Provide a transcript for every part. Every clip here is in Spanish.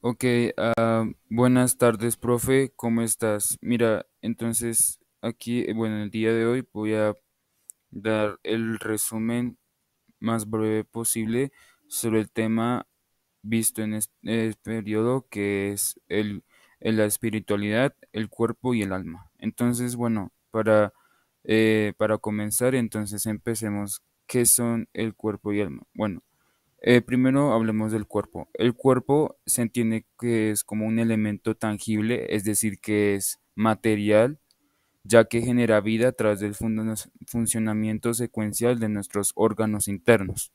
Ok, ah, buenas tardes, profe, ¿cómo estás? Mira, entonces aquí, eh, bueno, el día de hoy voy a dar el resumen más breve posible sobre el tema visto en este periodo que es el, la espiritualidad, el cuerpo y el alma. Entonces, bueno, para eh, para comenzar, entonces empecemos qué son el cuerpo y el alma. Bueno, eh, primero hablemos del cuerpo. El cuerpo se entiende que es como un elemento tangible, es decir, que es material, ya que genera vida a través del funcionamiento secuencial de nuestros órganos internos.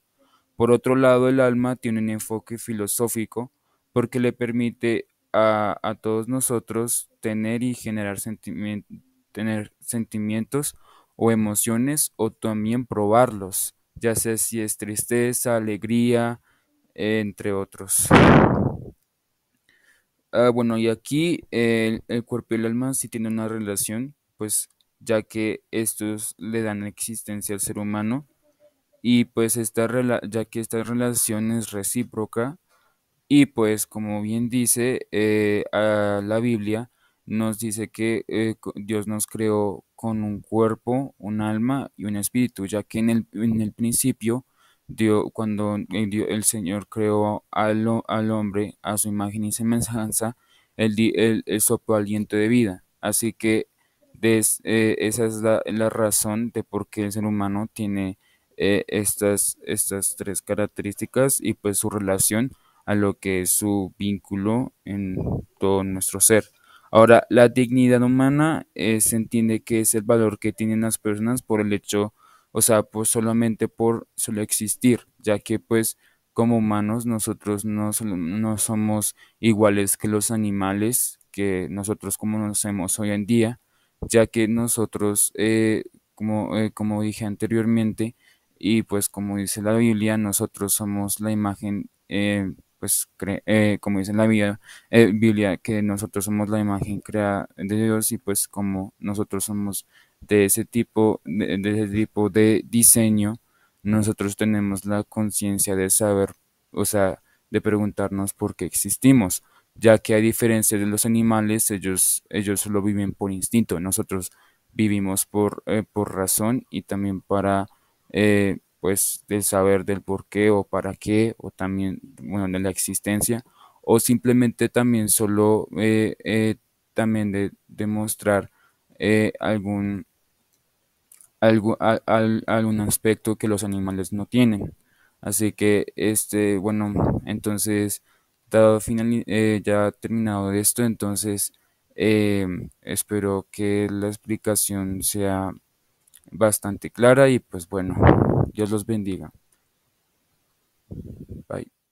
Por otro lado, el alma tiene un enfoque filosófico porque le permite a, a todos nosotros tener y generar sentimientos tener sentimientos o emociones o también probarlos, ya sea si es tristeza, alegría, entre otros. Ah, bueno, y aquí el, cuerpo y el alma sí tienen una relación, pues ya que estos le dan existencia al ser humano y pues esta ya que esta relación es recíproca y pues como bien dice eh, a la Biblia nos dice que eh, Dios nos creó con un cuerpo, un alma y un espíritu, ya que en el, en el principio, dio cuando eh, el, Señor creó al, al, hombre a su imagen y semejanza, el, el, el aliento de vida. Así que eh, esa es la, razón de por qué el ser humano tiene estas, estas tres características y pues su relación a lo que es su vínculo en todo nuestro ser. Ahora, la dignidad humana eh, se entiende que es el valor que tienen las personas por el hecho, o sea, pues solamente por solo existir, ya que pues como humanos nosotros no, no somos iguales que los animales que nosotros como conocemos hoy en día, ya que nosotros, eh, como, eh, como dije anteriormente, y pues como dice la Biblia, nosotros somos la imagen eh, pues, eh, como dice en la eh, Biblia, que nosotros somos la imagen creada de Dios y pues como nosotros somos de ese tipo de, ese tipo de diseño, nosotros tenemos la conciencia de saber, o sea, de preguntarnos por qué existimos, ya que a diferencia de los animales, ellos, ellos solo viven por instinto, nosotros vivimos por, eh, por razón y también para pues del saber del por qué o para qué o también bueno de la existencia o simplemente también solo eh, eh, también de demostrar eh, algún algo, algún aspecto que los animales no tienen así que este bueno entonces dado final ya terminado esto entonces espero que la explicación sea bastante clara y pues bueno, Dios los bendiga. Bye.